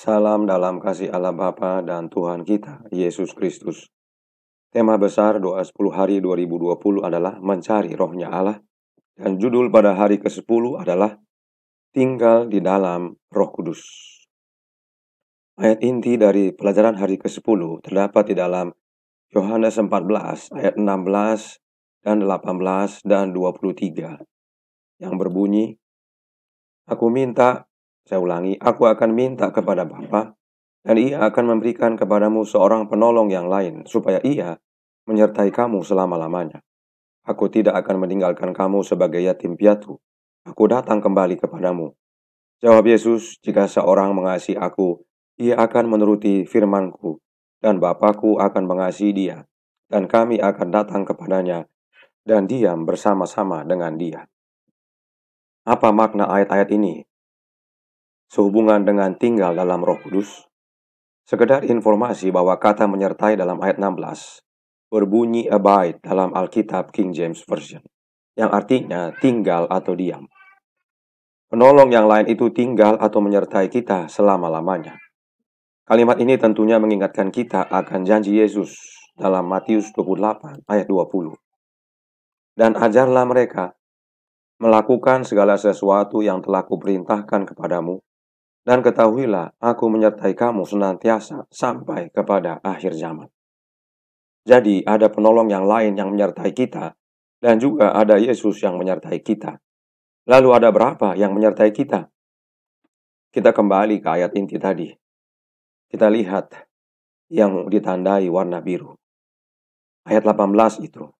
Salam dalam kasih Allah Bapa dan Tuhan kita, Yesus Kristus. Tema besar doa 10 hari 2020 adalah mencari rohnya Allah dan judul pada hari ke-10 adalah tinggal di dalam roh kudus. Ayat inti dari pelajaran hari ke-10 terdapat di dalam Yohanes 14 ayat 16 dan 18 dan 23 yang berbunyi, Aku minta saya ulangi, aku akan minta kepada Bapa dan ia akan memberikan kepadamu seorang penolong yang lain supaya ia menyertai kamu selama-lamanya. Aku tidak akan meninggalkan kamu sebagai yatim piatu. Aku datang kembali kepadamu. Jawab Yesus, jika seorang mengasihi aku, ia akan menuruti firmanku, dan Bapakku akan mengasihi dia, dan kami akan datang kepadanya dan diam bersama-sama dengan dia. Apa makna ayat-ayat ini? sehubungan dengan tinggal dalam roh kudus? Sekedar informasi bahwa kata menyertai dalam ayat 16 berbunyi abide dalam Alkitab King James Version, yang artinya tinggal atau diam. Penolong yang lain itu tinggal atau menyertai kita selama-lamanya. Kalimat ini tentunya mengingatkan kita akan janji Yesus dalam Matius 28 ayat 20. Dan ajarlah mereka melakukan segala sesuatu yang telah kuperintahkan kepadamu, dan ketahuilah, aku menyertai kamu senantiasa sampai kepada akhir zaman. Jadi ada penolong yang lain yang menyertai kita, dan juga ada Yesus yang menyertai kita. Lalu ada berapa yang menyertai kita? Kita kembali ke ayat inti tadi. Kita lihat yang ditandai warna biru. Ayat 18 itu,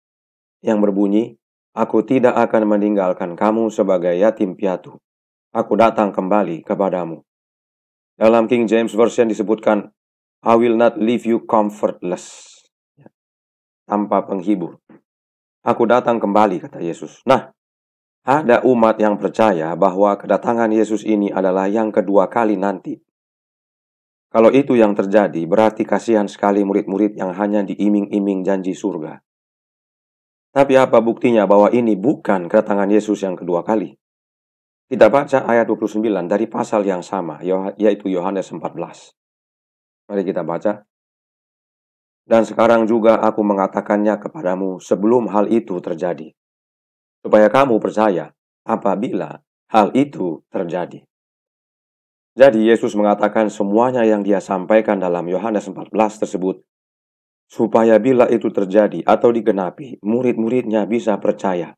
yang berbunyi, Aku tidak akan meninggalkan kamu sebagai yatim piatu. Aku datang kembali kepadamu. Dalam King James Version disebutkan, I will not leave you comfortless. Ya. Tanpa penghibur. Aku datang kembali, kata Yesus. Nah, ada umat yang percaya bahwa kedatangan Yesus ini adalah yang kedua kali nanti. Kalau itu yang terjadi, berarti kasihan sekali murid-murid yang hanya diiming-iming janji surga. Tapi apa buktinya bahwa ini bukan kedatangan Yesus yang kedua kali? Kita baca ayat 29 dari pasal yang sama, yaitu Yohanes 14. Mari kita baca. Dan sekarang juga aku mengatakannya kepadamu sebelum hal itu terjadi. Supaya kamu percaya apabila hal itu terjadi. Jadi Yesus mengatakan semuanya yang dia sampaikan dalam Yohanes 14 tersebut. Supaya bila itu terjadi atau digenapi, murid-muridnya bisa percaya.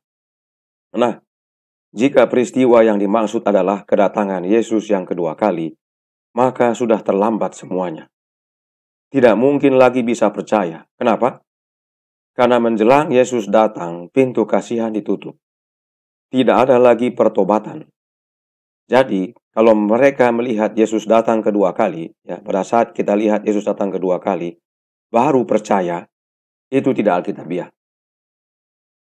Nah, jika peristiwa yang dimaksud adalah kedatangan Yesus yang kedua kali, maka sudah terlambat semuanya. Tidak mungkin lagi bisa percaya. Kenapa? Karena menjelang Yesus datang, pintu kasihan ditutup. Tidak ada lagi pertobatan. Jadi, kalau mereka melihat Yesus datang kedua kali, ya, pada saat kita lihat Yesus datang kedua kali, baru percaya, itu tidak alkitabiah. Ya.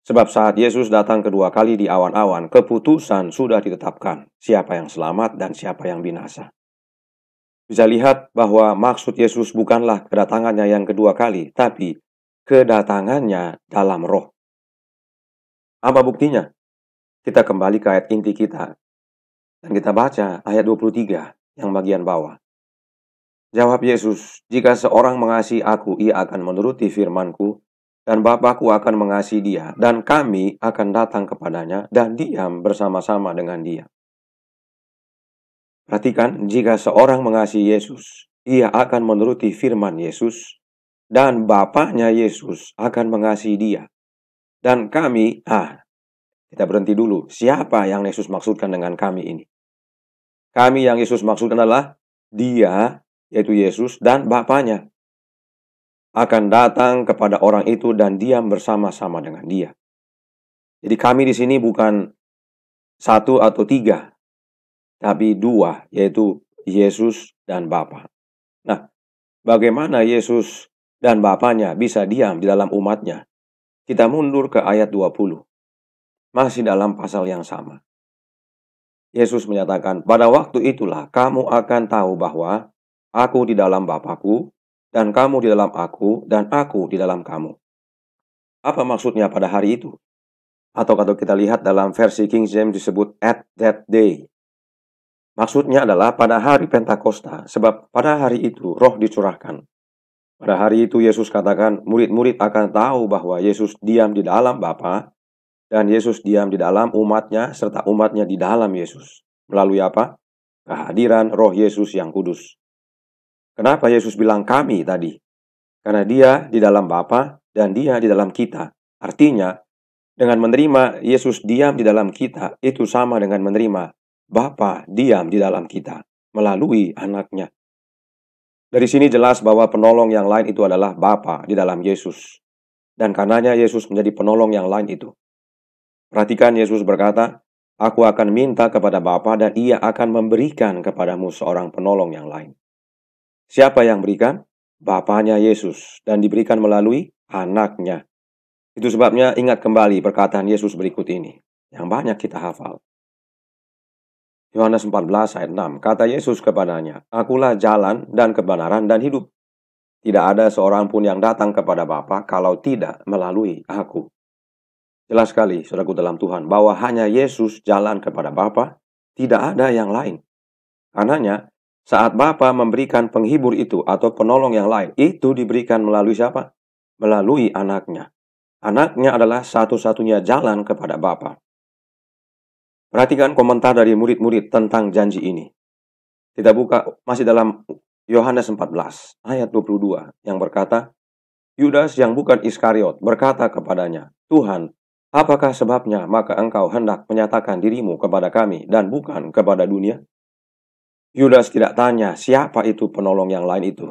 Sebab saat Yesus datang kedua kali di awan-awan, keputusan sudah ditetapkan siapa yang selamat dan siapa yang binasa. Bisa lihat bahwa maksud Yesus bukanlah kedatangannya yang kedua kali, tapi kedatangannya dalam roh. Apa buktinya? Kita kembali ke ayat inti kita. Dan kita baca ayat 23 yang bagian bawah. Jawab Yesus, jika seorang mengasihi aku, ia akan menuruti firmanku, dan Bapakku akan mengasihi dia, dan kami akan datang kepadanya dan diam bersama-sama dengan dia. Perhatikan, jika seorang mengasihi Yesus, ia akan menuruti firman Yesus, dan Bapaknya Yesus akan mengasihi dia. Dan kami, ah, kita berhenti dulu. Siapa yang Yesus maksudkan dengan kami ini? Kami yang Yesus maksudkan adalah dia, yaitu Yesus, dan Bapaknya, akan datang kepada orang itu dan diam bersama-sama dengan dia. Jadi kami di sini bukan satu atau tiga, tapi dua, yaitu Yesus dan Bapa. Nah, bagaimana Yesus dan Bapaknya bisa diam di dalam umatnya? Kita mundur ke ayat 20. Masih dalam pasal yang sama. Yesus menyatakan, pada waktu itulah kamu akan tahu bahwa aku di dalam Bapakku, dan kamu di dalam aku, dan aku di dalam kamu. Apa maksudnya pada hari itu? Atau kalau kita lihat dalam versi King James disebut at that day. Maksudnya adalah pada hari Pentakosta, sebab pada hari itu roh dicurahkan. Pada hari itu Yesus katakan murid-murid akan tahu bahwa Yesus diam di dalam Bapa dan Yesus diam di dalam umatnya serta umatnya di dalam Yesus. Melalui apa? Kehadiran roh Yesus yang kudus. Kenapa Yesus bilang kami tadi? Karena dia di dalam Bapa dan dia di dalam kita. Artinya, dengan menerima Yesus diam di dalam kita, itu sama dengan menerima Bapa diam di dalam kita melalui anaknya. Dari sini jelas bahwa penolong yang lain itu adalah Bapa di dalam Yesus. Dan karenanya Yesus menjadi penolong yang lain itu. Perhatikan Yesus berkata, Aku akan minta kepada Bapa dan ia akan memberikan kepadamu seorang penolong yang lain. Siapa yang berikan? Bapaknya Yesus dan diberikan melalui anaknya. Itu sebabnya ingat kembali perkataan Yesus berikut ini yang banyak kita hafal. Yohanes 14 ayat 6, kata Yesus kepadanya, Akulah jalan dan kebenaran dan hidup. Tidak ada seorang pun yang datang kepada Bapa kalau tidak melalui aku. Jelas sekali, saudaraku dalam Tuhan, bahwa hanya Yesus jalan kepada Bapa, tidak ada yang lain. Anaknya, saat Bapa memberikan penghibur itu atau penolong yang lain, itu diberikan melalui siapa? Melalui anaknya. Anaknya adalah satu-satunya jalan kepada Bapa. Perhatikan komentar dari murid-murid tentang janji ini. Kita buka masih dalam Yohanes 14 ayat 22 yang berkata, Yudas yang bukan Iskariot berkata kepadanya, Tuhan, apakah sebabnya maka engkau hendak menyatakan dirimu kepada kami dan bukan kepada dunia? Yudas tidak tanya siapa itu penolong yang lain itu.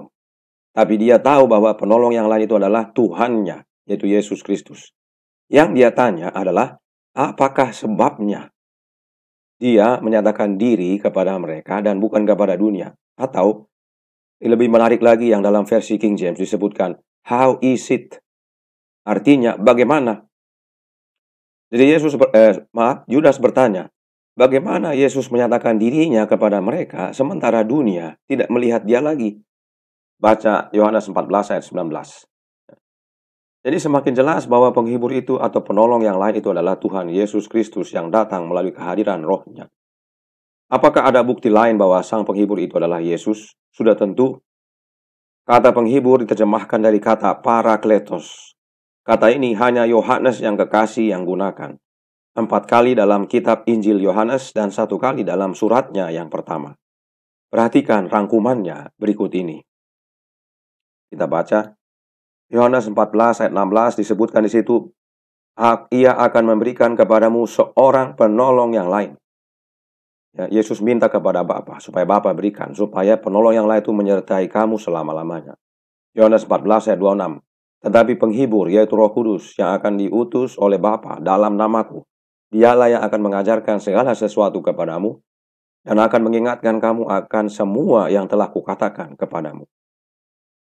Tapi dia tahu bahwa penolong yang lain itu adalah Tuhannya, yaitu Yesus Kristus. Yang dia tanya adalah, apakah sebabnya dia menyatakan diri kepada mereka dan bukan kepada dunia? Atau lebih menarik lagi yang dalam versi King James disebutkan, how is it? Artinya, bagaimana? Jadi Yesus, eh, maaf, Yudas bertanya, Bagaimana Yesus menyatakan dirinya kepada mereka sementara dunia tidak melihat dia lagi? Baca Yohanes 14 ayat 19. Jadi semakin jelas bahwa penghibur itu atau penolong yang lain itu adalah Tuhan Yesus Kristus yang datang melalui kehadiran rohnya. Apakah ada bukti lain bahwa sang penghibur itu adalah Yesus? Sudah tentu. Kata penghibur diterjemahkan dari kata parakletos. Kata ini hanya Yohanes yang kekasih yang gunakan empat kali dalam kitab Injil Yohanes dan satu kali dalam suratnya yang pertama. Perhatikan rangkumannya berikut ini. Kita baca Yohanes 14 ayat 16 disebutkan di situ ia akan memberikan kepadamu seorang penolong yang lain. Ya, Yesus minta kepada Bapa supaya Bapa berikan supaya penolong yang lain itu menyertai kamu selama-lamanya. Yohanes 14 ayat 26. Tetapi penghibur yaitu Roh Kudus yang akan diutus oleh Bapa dalam namaku. Dialah yang akan mengajarkan segala sesuatu kepadamu dan akan mengingatkan kamu akan semua yang telah kukatakan kepadamu.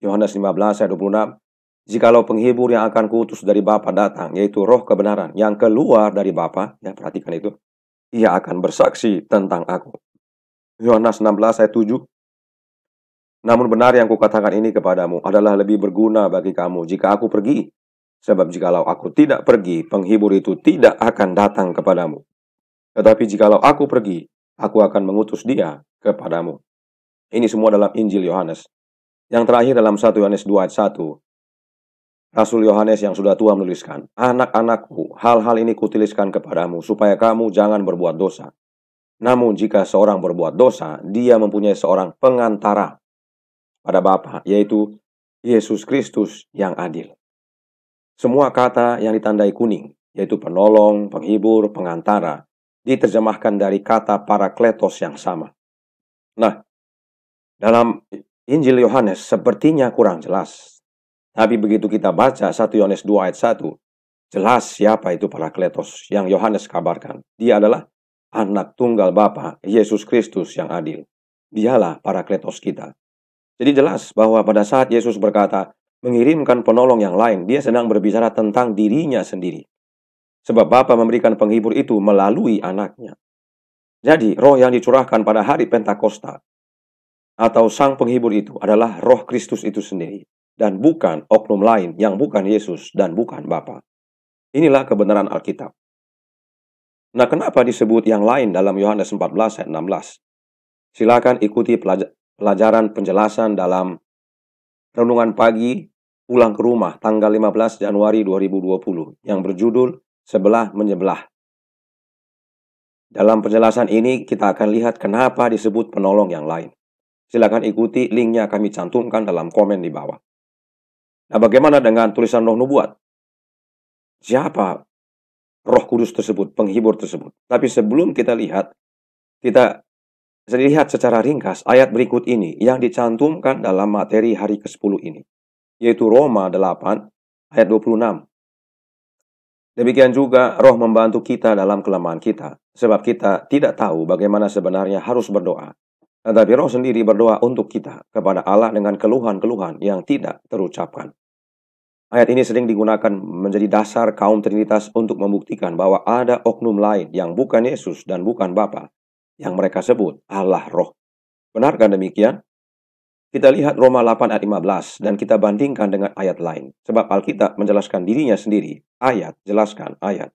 Yohanes 15 ayat 26 Jikalau penghibur yang akan kuutus dari Bapa datang, yaitu roh kebenaran yang keluar dari Bapa, ya perhatikan itu, ia akan bersaksi tentang aku. Yohanes 16 ayat 7 Namun benar yang kukatakan ini kepadamu adalah lebih berguna bagi kamu jika aku pergi. Sebab jikalau aku tidak pergi, penghibur itu tidak akan datang kepadamu. Tetapi jikalau aku pergi, aku akan mengutus dia kepadamu. Ini semua dalam Injil Yohanes. Yang terakhir dalam 1 Yohanes 2 ayat 1, Rasul Yohanes yang sudah tua menuliskan, Anak-anakku, hal-hal ini kutuliskan kepadamu, supaya kamu jangan berbuat dosa. Namun jika seorang berbuat dosa, dia mempunyai seorang pengantara pada Bapa, yaitu Yesus Kristus yang adil. Semua kata yang ditandai kuning, yaitu penolong, penghibur, pengantara, diterjemahkan dari kata parakletos yang sama. Nah, dalam Injil Yohanes sepertinya kurang jelas. Tapi begitu kita baca 1 Yohanes 2 ayat 1, jelas siapa itu parakletos yang Yohanes kabarkan. Dia adalah anak tunggal Bapa Yesus Kristus yang adil. Dialah parakletos kita. Jadi jelas bahwa pada saat Yesus berkata, mengirimkan penolong yang lain. Dia sedang berbicara tentang dirinya sendiri. Sebab Bapa memberikan penghibur itu melalui anaknya. Jadi, roh yang dicurahkan pada hari Pentakosta atau sang penghibur itu adalah roh Kristus itu sendiri dan bukan oknum lain yang bukan Yesus dan bukan Bapa. Inilah kebenaran Alkitab. Nah, kenapa disebut yang lain dalam Yohanes 14 ayat 16? Silakan ikuti pelajaran penjelasan dalam renungan pagi pulang ke rumah tanggal 15 Januari 2020 yang berjudul Sebelah Menyebelah. Dalam penjelasan ini kita akan lihat kenapa disebut penolong yang lain. Silakan ikuti linknya kami cantumkan dalam komen di bawah. Nah bagaimana dengan tulisan roh nubuat? Siapa roh kudus tersebut, penghibur tersebut? Tapi sebelum kita lihat, kita Dilihat secara ringkas ayat berikut ini yang dicantumkan dalam materi hari ke-10 ini, yaitu Roma 8 ayat 26. Demikian juga roh membantu kita dalam kelemahan kita, sebab kita tidak tahu bagaimana sebenarnya harus berdoa. Tetapi roh sendiri berdoa untuk kita kepada Allah dengan keluhan-keluhan yang tidak terucapkan. Ayat ini sering digunakan menjadi dasar kaum Trinitas untuk membuktikan bahwa ada oknum lain yang bukan Yesus dan bukan Bapa yang mereka sebut Allah roh. Benarkah demikian? Kita lihat Roma 8 ayat 15 dan kita bandingkan dengan ayat lain. Sebab Alkitab menjelaskan dirinya sendiri. Ayat, jelaskan ayat.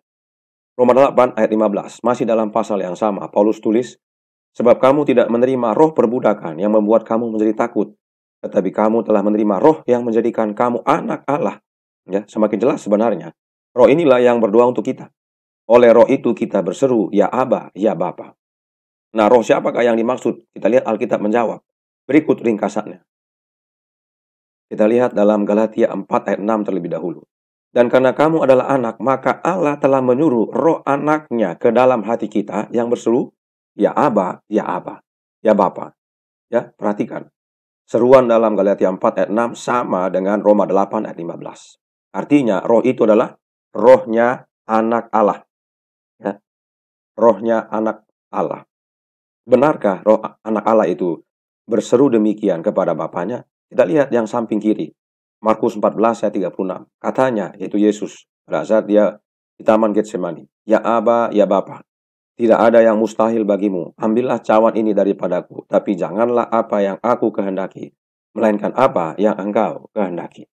Roma 8 ayat 15, masih dalam pasal yang sama, Paulus tulis, Sebab kamu tidak menerima roh perbudakan yang membuat kamu menjadi takut, tetapi kamu telah menerima roh yang menjadikan kamu anak Allah. Ya, semakin jelas sebenarnya. Roh inilah yang berdoa untuk kita. Oleh roh itu kita berseru, ya Aba, ya Bapa. Nah, roh siapakah yang dimaksud? Kita lihat Alkitab menjawab. Berikut ringkasannya. Kita lihat dalam Galatia 4 ayat 6 terlebih dahulu. Dan karena kamu adalah anak, maka Allah telah menyuruh roh anaknya ke dalam hati kita yang berseru, ya Aba, ya Aba, ya Bapa. Ya, perhatikan. Seruan dalam Galatia 4 ayat 6 sama dengan Roma 8 ayat 15. Artinya, roh itu adalah rohnya anak Allah. Ya. Rohnya anak Allah. Benarkah roh anak Allah itu berseru demikian kepada bapaknya? Kita lihat yang samping kiri. Markus 14 ayat 36. Katanya, yaitu Yesus, pada saat dia di Taman Getsemani. Ya Aba, ya Bapa, tidak ada yang mustahil bagimu. Ambillah cawan ini daripadaku, tapi janganlah apa yang aku kehendaki, melainkan apa yang engkau kehendaki.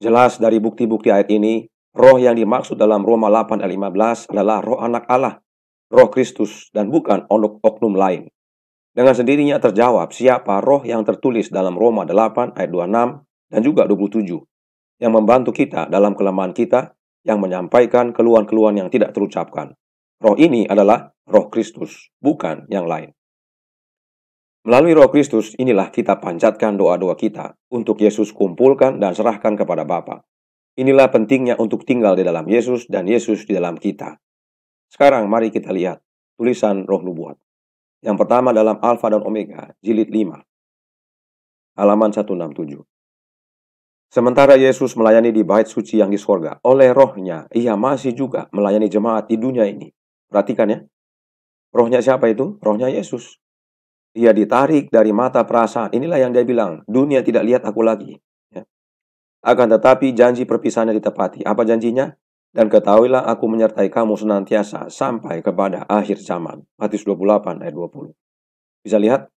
Jelas dari bukti-bukti ayat ini, roh yang dimaksud dalam Roma 8 ayat 15 adalah roh anak Allah roh Kristus dan bukan oknum lain. Dengan sendirinya terjawab siapa roh yang tertulis dalam Roma 8 ayat 26 dan juga 27 yang membantu kita dalam kelemahan kita yang menyampaikan keluhan-keluhan yang tidak terucapkan. Roh ini adalah roh Kristus, bukan yang lain. Melalui roh Kristus inilah kita panjatkan doa-doa kita untuk Yesus kumpulkan dan serahkan kepada Bapa. Inilah pentingnya untuk tinggal di dalam Yesus dan Yesus di dalam kita. Sekarang mari kita lihat tulisan roh nubuat. Yang pertama dalam Alfa dan Omega, jilid 5, halaman 167. Sementara Yesus melayani di bait suci yang di sorga, oleh rohnya ia masih juga melayani jemaat di dunia ini. Perhatikan ya, rohnya siapa itu? Rohnya Yesus. Ia ditarik dari mata perasaan. Inilah yang dia bilang, dunia tidak lihat aku lagi. Ya. Akan tetapi janji perpisahannya ditepati. Apa janjinya? Dan ketahuilah aku menyertai kamu senantiasa sampai kepada akhir zaman. Matius 28 ayat 20. Bisa lihat,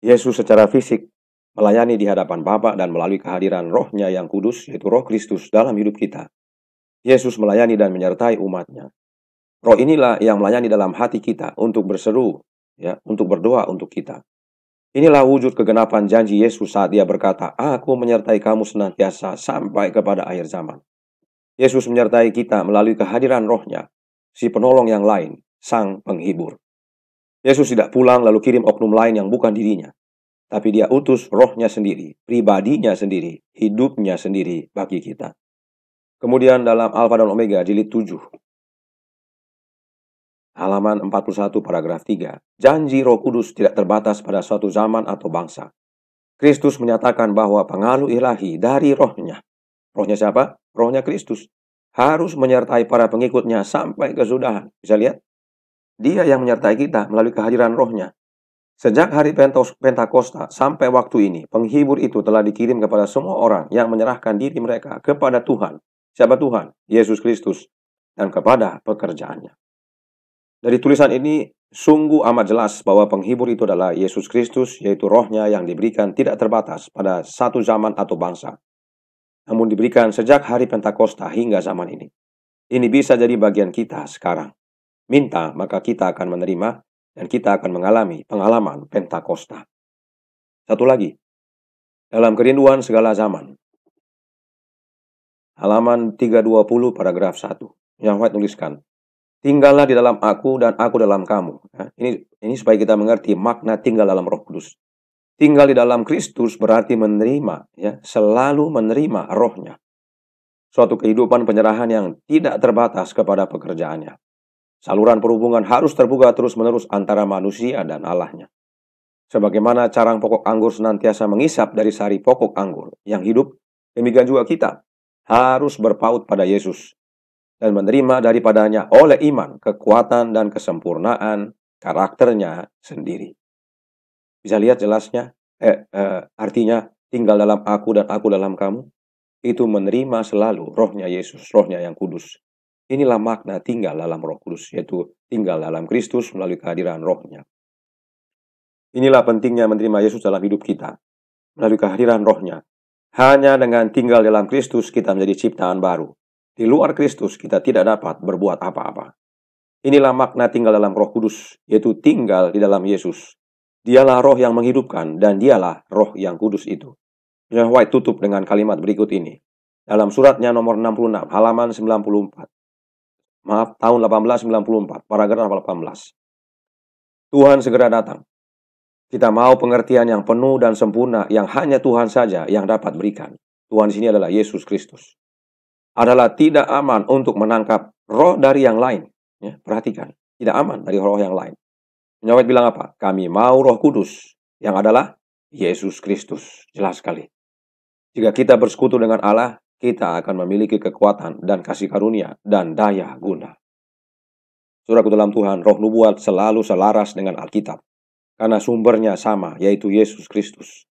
Yesus secara fisik melayani di hadapan Bapa dan melalui kehadiran rohnya yang kudus, yaitu roh Kristus dalam hidup kita. Yesus melayani dan menyertai umatnya. Roh inilah yang melayani dalam hati kita untuk berseru, ya, untuk berdoa untuk kita. Inilah wujud kegenapan janji Yesus saat dia berkata, Aku menyertai kamu senantiasa sampai kepada akhir zaman. Yesus menyertai kita melalui kehadiran rohnya, si penolong yang lain, sang penghibur. Yesus tidak pulang lalu kirim oknum lain yang bukan dirinya. Tapi dia utus rohnya sendiri, pribadinya sendiri, hidupnya sendiri bagi kita. Kemudian dalam Alfa dan Omega jilid 7, halaman 41 paragraf 3. Janji Roh Kudus tidak terbatas pada suatu zaman atau bangsa. Kristus menyatakan bahwa pengaruh ilahi dari rohnya. Rohnya siapa? rohnya Kristus harus menyertai para pengikutnya sampai kesudahan. Bisa lihat? Dia yang menyertai kita melalui kehadiran rohnya. Sejak hari Pentakosta sampai waktu ini, penghibur itu telah dikirim kepada semua orang yang menyerahkan diri mereka kepada Tuhan. Siapa Tuhan? Yesus Kristus. Dan kepada pekerjaannya. Dari tulisan ini, sungguh amat jelas bahwa penghibur itu adalah Yesus Kristus, yaitu rohnya yang diberikan tidak terbatas pada satu zaman atau bangsa namun diberikan sejak hari Pentakosta hingga zaman ini. Ini bisa jadi bagian kita sekarang. Minta, maka kita akan menerima dan kita akan mengalami pengalaman Pentakosta. Satu lagi, dalam kerinduan segala zaman. Halaman 320 paragraf 1 yang White tuliskan, tinggallah di dalam aku dan aku dalam kamu. Nah, ini ini supaya kita mengerti makna tinggal dalam Roh Kudus. Tinggal di dalam Kristus berarti menerima, ya, selalu menerima rohnya. Suatu kehidupan penyerahan yang tidak terbatas kepada pekerjaannya. Saluran perhubungan harus terbuka terus-menerus antara manusia dan Allahnya. Sebagaimana carang pokok anggur senantiasa mengisap dari sari pokok anggur yang hidup, demikian juga kita harus berpaut pada Yesus dan menerima daripadanya oleh iman kekuatan dan kesempurnaan karakternya sendiri. Bisa lihat jelasnya, eh, eh, artinya tinggal dalam aku dan aku dalam kamu. Itu menerima selalu rohnya Yesus, rohnya yang kudus. Inilah makna tinggal dalam roh kudus, yaitu tinggal dalam Kristus melalui kehadiran rohnya. Inilah pentingnya menerima Yesus dalam hidup kita, melalui kehadiran rohnya. Hanya dengan tinggal dalam Kristus kita menjadi ciptaan baru. Di luar Kristus kita tidak dapat berbuat apa-apa. Inilah makna tinggal dalam roh kudus, yaitu tinggal di dalam Yesus. Dialah roh yang menghidupkan dan dialah roh yang kudus itu. John White tutup dengan kalimat berikut ini. Dalam suratnya nomor 66, halaman 94. Maaf, tahun 1894, paragraf 18. Tuhan segera datang. Kita mau pengertian yang penuh dan sempurna yang hanya Tuhan saja yang dapat berikan. Tuhan di sini adalah Yesus Kristus. Adalah tidak aman untuk menangkap roh dari yang lain. Ya, perhatikan, tidak aman dari roh yang lain. Nyawet bilang apa? Kami mau roh kudus, yang adalah Yesus Kristus. Jelas sekali. Jika kita bersekutu dengan Allah, kita akan memiliki kekuatan dan kasih karunia dan daya guna. Saudaraku dalam Tuhan, roh nubuat selalu selaras dengan Alkitab. Karena sumbernya sama, yaitu Yesus Kristus.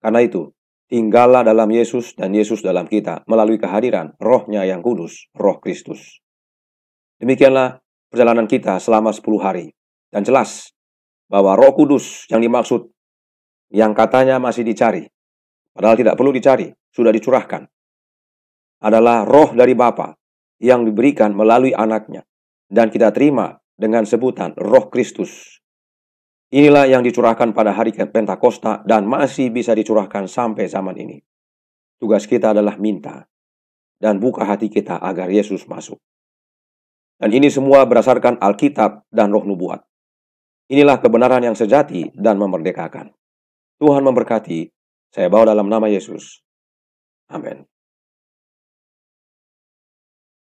Karena itu, Tinggallah dalam Yesus dan Yesus dalam kita melalui kehadiran rohnya yang kudus, roh Kristus. Demikianlah perjalanan kita selama 10 hari dan jelas bahwa Roh Kudus yang dimaksud yang katanya masih dicari, padahal tidak perlu dicari, sudah dicurahkan, adalah roh dari Bapa yang diberikan melalui anaknya dan kita terima dengan sebutan roh Kristus. Inilah yang dicurahkan pada hari Pentakosta dan masih bisa dicurahkan sampai zaman ini. Tugas kita adalah minta dan buka hati kita agar Yesus masuk. Dan ini semua berdasarkan Alkitab dan roh nubuat. Inilah kebenaran yang sejati dan memerdekakan. Tuhan memberkati. Saya bawa dalam nama Yesus. Amin.